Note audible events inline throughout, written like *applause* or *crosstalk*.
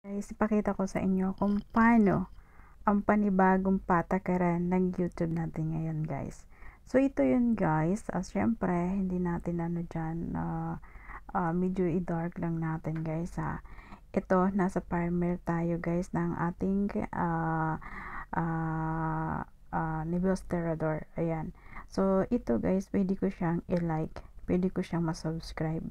Guys, ipakita ko sa inyo kung paano ang panibagong patakaran ng YouTube natin ngayon guys. So, ito yun guys. Uh, ah, Siyempre, hindi natin ano dyan, uh, uh, medyo i-dark lang natin guys ha. Ah. Ito, nasa primer tayo guys ng ating uh, uh, uh, Nibbles Terrador. Ayan. So, ito guys, pwede ko siyang i-like, pwede ko siyang masubscribe.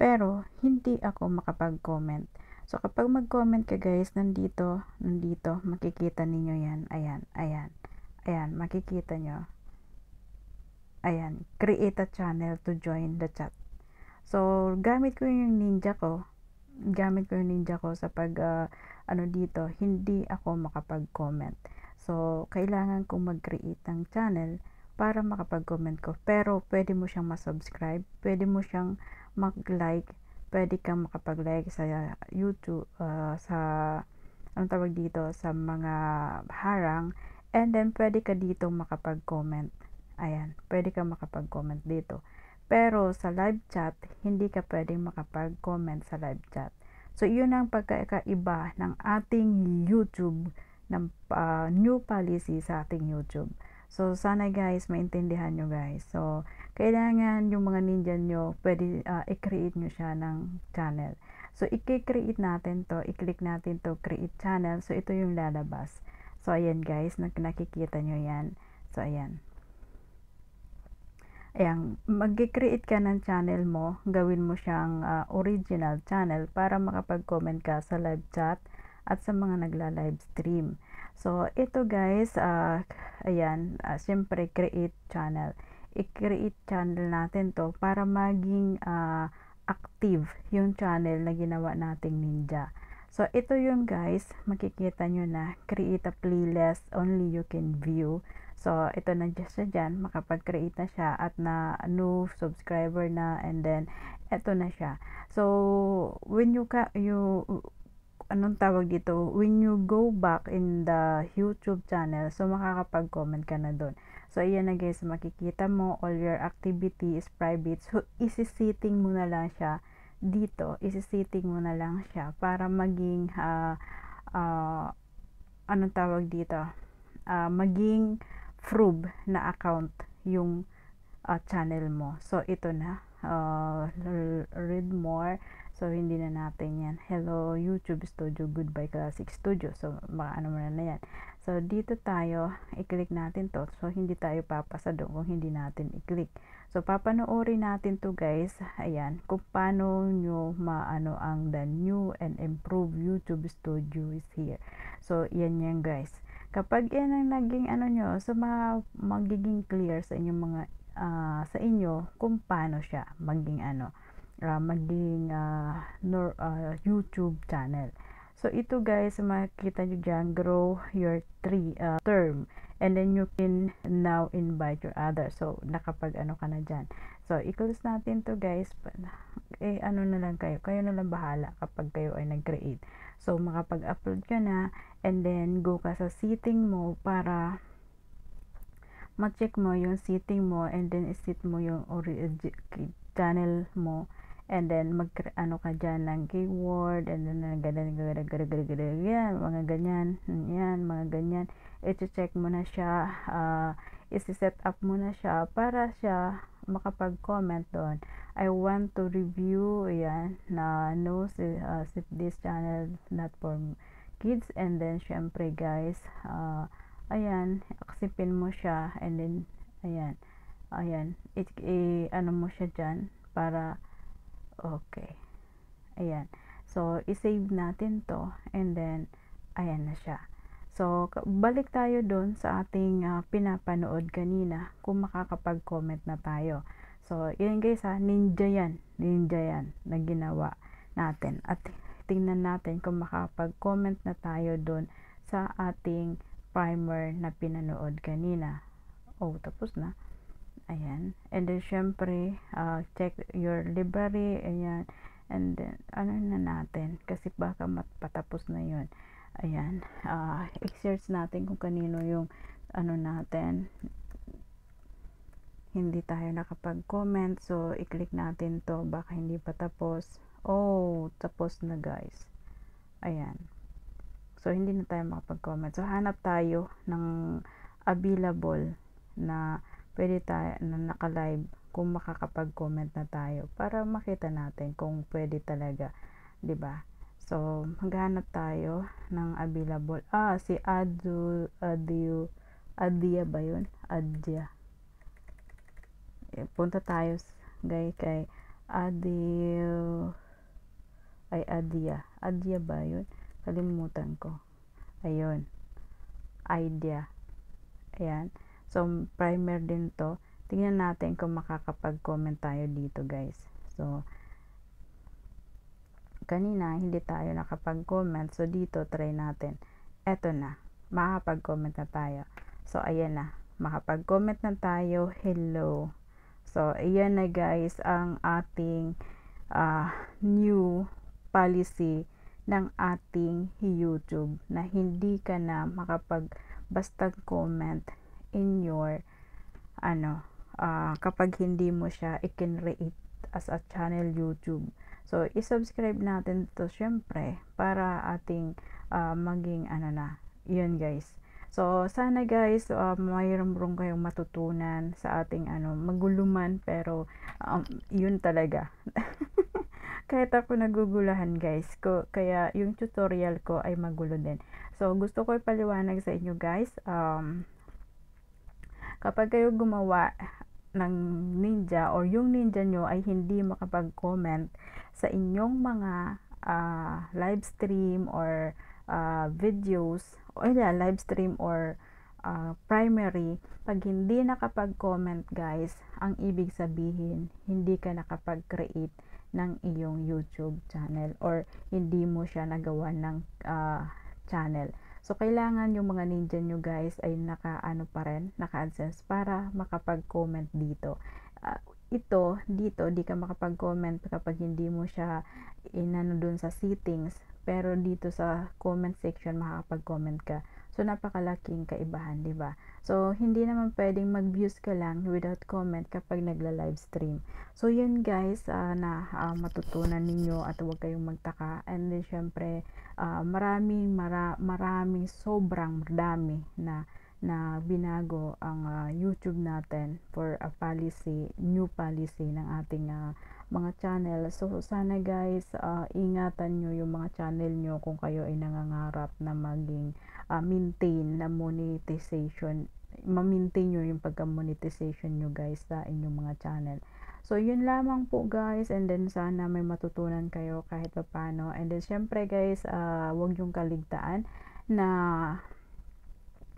Pero, hindi ako makapag-comment. So, kapag mag-comment ka guys, nandito, nandito, makikita ninyo yan. Ayan, ayan, ayan, makikita nyo. Ayan, create a channel to join the chat. So, gamit ko yung ninja ko. Gamit ko yung ninja ko sa pag, uh, ano dito, hindi ako makapag-comment. So, kailangan kong mag-create ng channel para makapag-comment ko. Pero, pwede mo siyang masubscribe, pwede mo siyang mag-like, pwede kang makapag-like sa YouTube, uh, sa, anong tawag dito, sa mga harang, and then pwede ka dito makapag-comment. Ayan, pwede ka makapag-comment dito. Pero sa live chat, hindi ka pwedeng makapag-comment sa live chat. So, yun ang pagkakaiba ng ating YouTube, ng uh, new policy sa ating YouTube. So, sana guys, maintindihan nyo guys. So, kailangan yung mga ninja nyo, pwede uh, i-create nyo siya ng channel. So, i-create natin to, i-click natin to, create channel. So, ito yung lalabas. So, ayan guys, nakikita nyo yan. So, ayan. Ayan, mag-create ka ng channel mo, gawin mo siyang uh, original channel para makapag-comment ka sa live chat at sa mga nagla-live stream. So, ito guys, uh, ayan, uh, ah, syempre create channel. I-create channel natin to para maging uh, active yung channel na ginawa nating ninja. So, ito yun guys, makikita nyo na, create a playlist, only you can view. So, ito na siya dyan, makapag-create na siya at na new subscriber na and then, ito na siya. So, when you, ka, you anong tawag dito, when you go back in the YouTube channel, so makakapag-comment ka na doon. So, ayan na guys, makikita mo all your activity is private. So, isisitting mo na lang siya dito. Isisitting mo na lang siya para maging, uh, uh, anong tawag dito, uh, maging frub na account yung uh, channel mo. So, ito na. Uh, read more So, hindi na natin yan. Hello, YouTube Studio, goodbye Classic Studio. So, baka ano na na yan. So, dito tayo, i-click natin to. So, hindi tayo papasa doon kung hindi natin i-click. So, papanoorin natin to guys. Ayan, kung paano nyo maano ang the new and improved YouTube Studio is here. So, yan yan guys. Kapag yan ang naging ano nyo, so ma magiging clear sa inyong mga uh, sa inyo kung paano siya maging ano uh, maging uh, nor, uh, YouTube channel. So, ito guys, makikita nyo dyan, grow your tree, uh, term. And then, you can now invite your others. So, nakapag ano ka na dyan. So, i-close natin to guys. Eh, ano na lang kayo. Kayo na lang bahala kapag kayo ay nag-create. So, makapag-upload ka na. And then, go ka sa setting mo para ma-check mo yung setting mo. And then, isit mo yung channel mo And then, mag, ano ka dyan ng keyword, and then, ganyan, ganyan, ganyan, ganyan, mga ganyan, yan, mga ganyan. I-check mo na siya, uh, isi-set up mo na siya para siya makapag-comment doon. I want to review, yan, na no, uh, this channel not for kids. And then, syempre, guys, uh, ayan, aksipin mo siya, and then, ayan, ayan, it, i, ano mo siya dyan, para, Okay. Ayan. So, isave natin to and then, ayan na siya. So, balik tayo dun sa ating uh, pinapanood kanina kung makakapag-comment na tayo. So, yan guys ha, ah, ninja yan. Ninja yan na ginawa natin. At tingnan natin kung makakapag-comment na tayo dun sa ating primer na pinanood kanina. Oh, tapos na. Ayan. And then, syempre, uh, check your library. Ayan. And then, ano na natin? Kasi baka matapos na yon Ayan. Uh, ah, i natin kung kanino yung ano natin. Hindi tayo nakapag-comment. So, i-click natin to. Baka hindi pa tapos. Oh, tapos na guys. Ayan. So, hindi na tayo makapag-comment. So, hanap tayo ng available na pwede tayo na naka-live kung makakapag-comment na tayo para makita natin kung pwede talaga, 'di ba? So, maghanap tayo ng available. Ah, si Adu, Adiu, Adia ba yun? Adia. Eh, punta tayo gay kay Adil, ay Adia. Adia ba yun? Kalimutan ko. Ayun. Idea. Ayan. So, primer din to. Tingnan natin kung makakapag-comment tayo dito, guys. So, kanina, hindi tayo nakapag-comment. So, dito, try natin. Eto na. Makapag-comment na tayo. So, ayan na. Makapag-comment na tayo. Hello. So, ayan na, guys, ang ating uh, new policy ng ating YouTube na hindi ka na makapag basta comment in your ano uh, kapag hindi mo siya i-create as a channel YouTube. So, i-subscribe natin to syempre para ating uh, maging ano na. Yun guys. So, sana guys, uh, mayroon kayong matutunan sa ating ano, maguluman pero um, yun talaga. *laughs* Kahit ako nagugulahan guys, ko, kaya yung tutorial ko ay magulo din. So, gusto ko ipaliwanag sa inyo guys, um, kapag kayo gumawa ng ninja or yung ninja nyo ay hindi makapag-comment sa inyong mga uh, live stream or uh, videos o yeah, live stream or uh, primary pag hindi nakapag-comment guys ang ibig sabihin hindi ka nakapag-create ng iyong YouTube channel or hindi mo siya nagawa ng uh, channel So, kailangan yung mga ninja nyo guys ay naka-ano pa rin, naka-adsense para makapag-comment dito. Uh, ito, dito, di ka makapag-comment kapag hindi mo siya inano dun sa settings. Pero dito sa comment section, makakapag-comment ka. So, napakalaking kaibahan, di ba? So, hindi naman pwedeng mag-views ka lang without comment kapag nagla-live stream. So, yun guys, uh, na uh, matutunan ninyo at huwag kayong magtaka. And then, syempre, uh, maraming, mara, maraming, sobrang dami na na binago ang uh, YouTube natin for a policy, new policy ng ating uh, mga channel. So, sana guys, uh, ingatan nyo yung mga channel nyo kung kayo ay nangangarap na maging uh, maintain na monetization. Ma-maintain nyo yung pagka-monetization nyo guys sa inyong mga channel. So, yun lamang po guys. And then, sana may matutunan kayo kahit pa paano. And then, syempre guys, uh, huwag yung kaligtaan na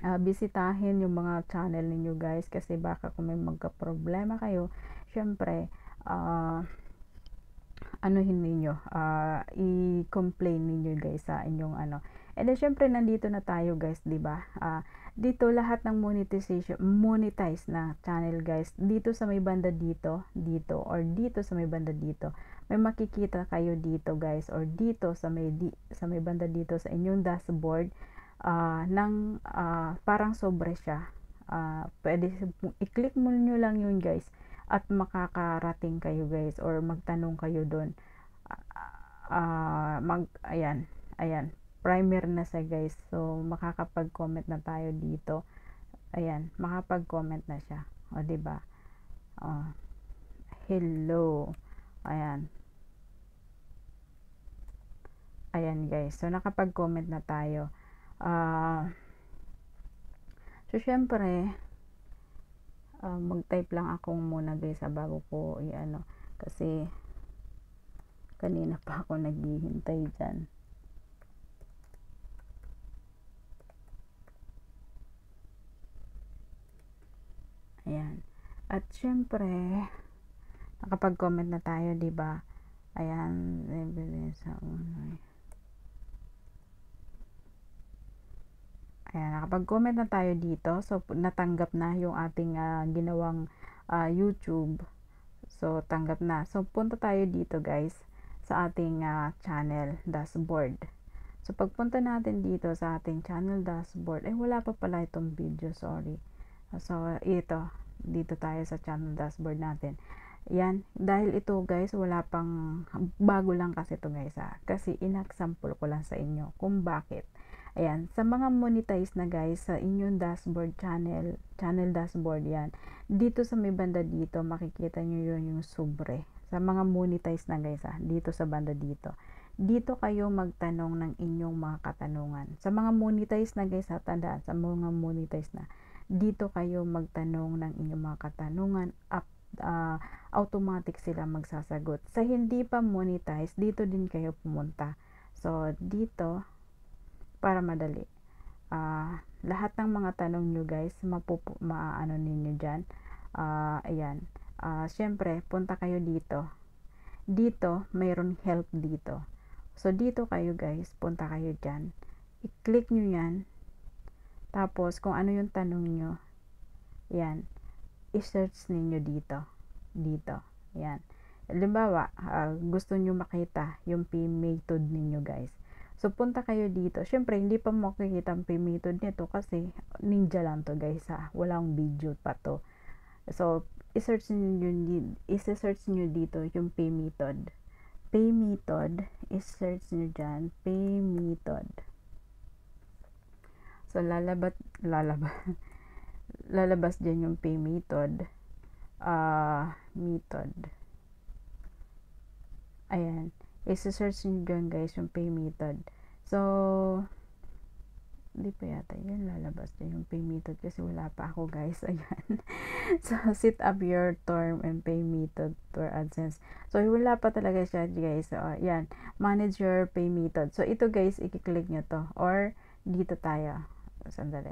uh, bisitahin yung mga channel ninyo guys kasi baka kung may magka-problema kayo, syempre uh, anuhin ninyo, uh, i-complain ninyo guys sa inyong ano. And then syempre nandito na tayo guys, 'di ba? Uh, dito lahat ng monetization, monetize na channel guys. Dito sa may banda dito, dito or dito sa may banda dito. May makikita kayo dito guys or dito sa may di, sa may banda dito sa inyong dashboard uh, ah, ng uh, ah, parang sobre siya. Uh, pwede i-click mo nyo lang yun guys at makakarating kayo guys or magtanong kayo doon. Uh, mag ayan, ayan. Primer na siya guys. So makakapag-comment na tayo dito. Ayan, makapag-comment na siya. O di ba? Uh, hello. Ayan. Ayan guys. So nakapag-comment na tayo uh, so syempre uh, mag-type lang ako muna guys sa bago ko i-ano kasi kanina pa ako naghihintay dyan ayan at syempre nakapag-comment na tayo, 'di ba? Ayan, nakapag-comment na tayo dito. So, natanggap na yung ating uh, ginawang uh, YouTube. So, tanggap na. So, punta tayo dito guys sa ating uh, channel dashboard. So, pagpunta natin dito sa ating channel dashboard, ay eh, wala pa pala itong video, sorry. So, ito, dito tayo sa channel dashboard natin. Yan, dahil ito guys, wala pang, bago lang kasi ito guys ha. Kasi inaksample ko lang sa inyo kung bakit Ayan, sa mga monetize na guys, sa inyong dashboard channel, channel dashboard yan, dito sa may banda dito, makikita niyo yun yung sobre. Sa mga monetize na guys, ah, dito sa banda dito. Dito kayo magtanong ng inyong mga katanungan. Sa mga monetize na guys, ha, tandaan, sa mga monetize na, dito kayo magtanong ng inyong mga katanungan up uh, automatic sila magsasagot. Sa hindi pa monetize, dito din kayo pumunta. So, dito, para madali. Uh, lahat ng mga tanong nyo guys, mapupu maano ninyo dyan. Uh, ayan. Uh, ah, Siyempre, punta kayo dito. Dito, mayroon help dito. So, dito kayo guys, punta kayo dyan. I-click nyo yan. Tapos, kung ano yung tanong nyo, yan, i-search ninyo dito. Dito. Yan. Halimbawa, uh, gusto nyo makita yung P method ninyo guys. So, punta kayo dito. Siyempre, hindi pa makikita ang pay method nito kasi ninja lang to guys ha. Walang video pa to. So, isearch nyo, isearch nyo dito yung pay method. Pay method, isearch nyo dyan, pay method. So, lalabat, lalabas, *laughs* lalabas dyan yung pay method. Uh, ah, method. Ayan is search nyo guys yung pay method so hindi pa yata yan lalabas na yung pay method kasi wala pa ako guys *laughs* ayan so set up your term and pay method for AdSense so wala pa talaga siya guys so ayan manage your pay method so ito guys i-click nyo to or dito tayo sandali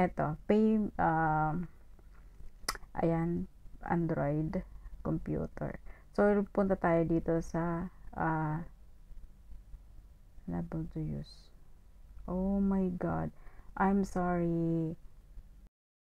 Ito, pay um, ayan Android computer So, punta tayo dito sa uh, ah, level ano to use. Oh my God. I'm sorry.